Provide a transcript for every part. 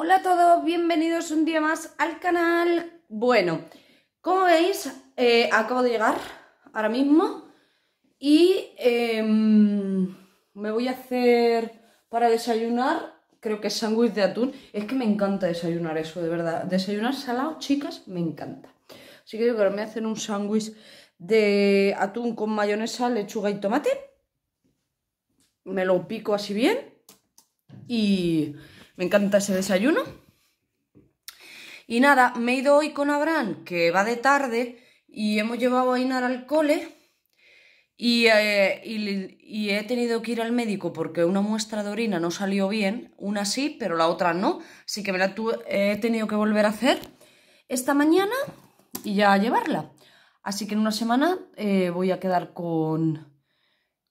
Hola a todos, bienvenidos un día más al canal. Bueno, como veis, eh, acabo de llegar ahora mismo y em, me voy a hacer para desayunar, creo que sándwich de atún. Es que me encanta desayunar eso, de verdad. Desayunar salado, chicas, me encanta. Así que yo que me hacen un sándwich de atún con mayonesa, lechuga y tomate. Me lo pico así bien y me encanta ese desayuno. Y nada, me he ido hoy con Abraham, que va de tarde, y hemos llevado a Inar al cole. Eh, y, he tenido que ir al médico porque una muestra de orina no salió bien, una sí, pero la otra no, así que me la he tenido que volver a hacer esta mañana y ya llevarla. Así que en una semana eh, voy a quedar con,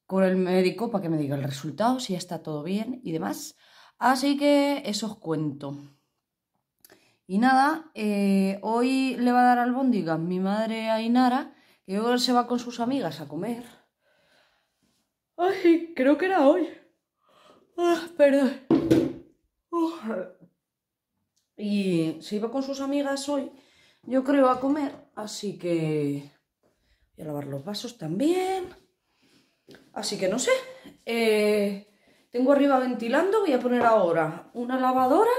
con el médico para que me diga el resultado, si ya está todo bien y demás. Así que eso os cuento. Y nada, eh, hoy le va a dar albóndigas mi madre Ainara que hoy se va con sus amigas a comer. Ay, creo que era hoy. Ah, perdón. Y se iba con sus amigas hoy, yo creo, a comer, así que voy a lavar los vasos también. Así que no sé. Eh... Tengo arriba ventilando, voy a poner ahora una lavadora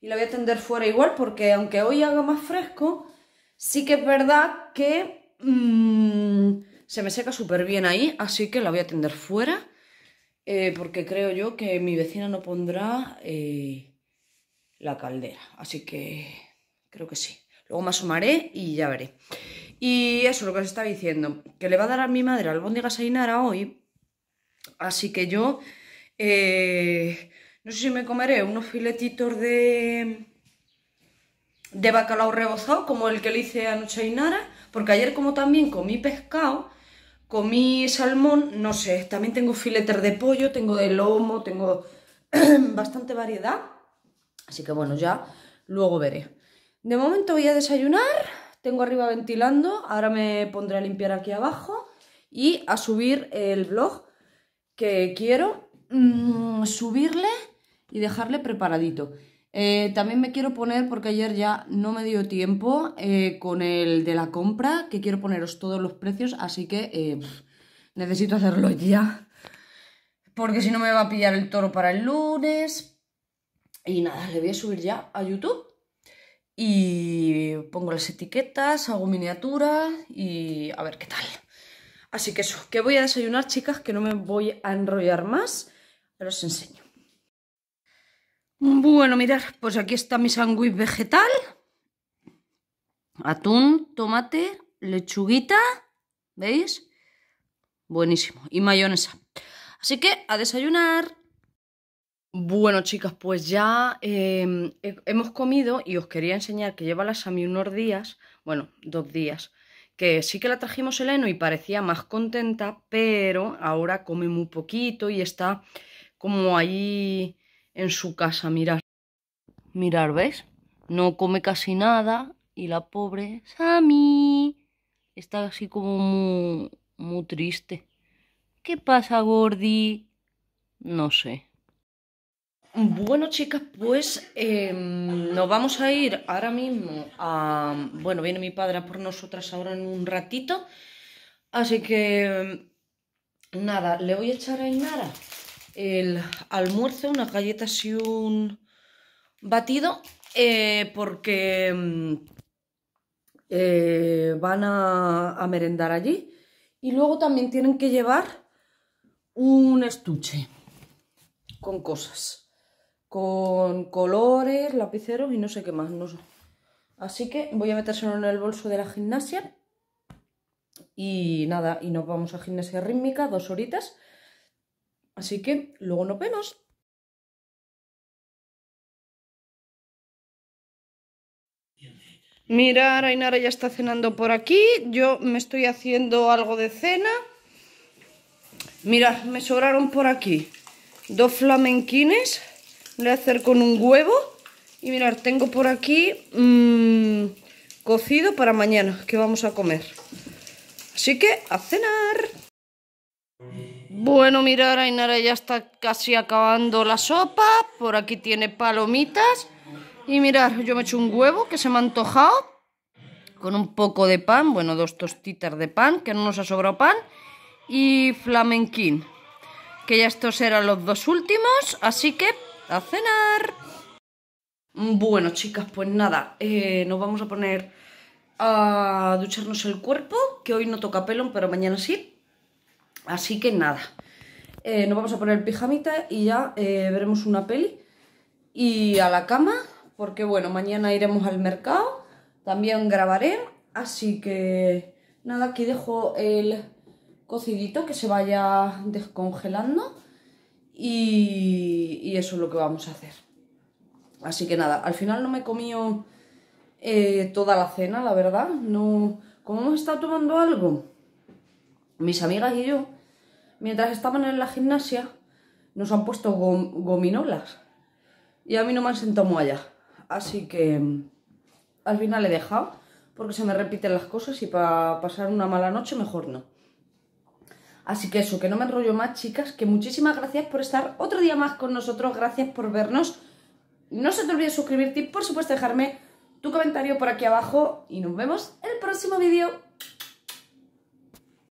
y la voy a tender fuera igual porque aunque hoy haga más fresco, sí que es verdad que mm, se me seca súper bien ahí, así que la voy a tender fuera eh, porque creo yo que mi vecina no pondrá eh, la caldera, así que creo que sí. Luego me asomaré y ya veré. Y eso, lo que os estaba diciendo, que le va a dar a mi madre albóndigas a Inara hoy, así que yo eh, no sé si me comeré unos filetitos de, de bacalao rebozado, como el que le hice anoche a Inara, porque ayer como también comí pescado, comí salmón, no sé, también tengo filetes de pollo, tengo de lomo, tengo bastante variedad. Así que bueno, ya luego veré. De momento voy a desayunar, tengo arriba ventilando, ahora me pondré a limpiar aquí abajo y a subir el blog que quiero Mm, subirle y dejarle preparadito. Eh, también me quiero poner, porque ayer ya no me dio tiempo, eh, con el de la compra, que quiero poneros todos los precios, así que eh, necesito hacerlo ya. Porque si no me va a pillar el toro para el lunes. Y nada, le voy a subir ya a YouTube. Y pongo las etiquetas, hago miniatura y a ver qué tal. Así que eso, que voy a desayunar, chicas, que no me voy a enrollar más os enseño. Bueno, mirad, pues aquí está mi sándwich vegetal. Atún, tomate, lechuguita, ¿veis? Buenísimo. Y mayonesa. Así que a desayunar. Bueno, chicas, pues ya em, hemos comido y os quería enseñar que lleva la Sami unos días, bueno, dos días, que sí que la trajimos el heno y parecía más contenta, pero ahora come muy poquito y está como allí en su casa, mirar. Mirar, ¿ves? No come casi nada y la pobre Sami está así como muy, triste. ¿Qué pasa, Gordi? No sé. Bueno, chicas, pues em, nos vamos a ir ahora mismo a... Bueno, viene mi padre a por nosotras ahora en un ratito. Así que... Nada, le voy a echar a Inara el almuerzo, unas galletas y un batido, eh, porque mm, eh, van a, merendar allí. Y luego también tienen que llevar un estuche con cosas, con colores, lapiceros y no sé qué más. No sé. Así que voy a metérselo en el bolso de la gimnasia. Y nada, y nos vamos a gimnasia rítmica, dos horitas. Así que luego nos vemos. Mirar, Ainara ya está cenando por aquí. Yo me estoy haciendo algo de cena. Mirad, me sobraron por aquí dos flamenquines. voy a hacer con un huevo. Y mirar, tengo por aquí mm, cocido para mañana, que vamos a comer. Así que, a cenar. Bueno, mirar, Ainara ya está casi acabando la sopa. Por aquí tiene palomitas. Y mirar, yo me he hecho un huevo que se me ha antojado. Con un poco de pan, bueno, dos tostitas de pan, que no nos ha sobrado pan. Y flamenquín. Que ya estos eran los dos últimos, así que a cenar. Bueno, chicas, pues nada, eh, nos vamos a poner a ducharnos el cuerpo, que hoy no toca pelón, pero mañana sí. Así que nada, eh, nos vamos a poner pijamita y ya eh, veremos una peli y a la cama, porque bueno, mañana iremos al mercado, también grabaré, así que nada, aquí dejo el cocidito que se vaya descongelando y, eso es lo que vamos a hacer. Así que nada, al final no me he comido eh, toda la cena, la verdad, no... Como hemos estado tomando algo? Mis amigas y yo, mientras estaban en la gimnasia, nos han puesto gominolas. Y a mí no me han sentado allá, Así que mm, al final he dejado, porque se me repiten las cosas y para pasar una mala noche mejor no. Así que eso, que no me enrollo más, chicas, que muchísimas gracias por estar otro día más con nosotros, gracias por vernos. No se te olvide suscribirte y por supuesto dejarme tu comentario por aquí abajo y nos vemos en el próximo vídeo.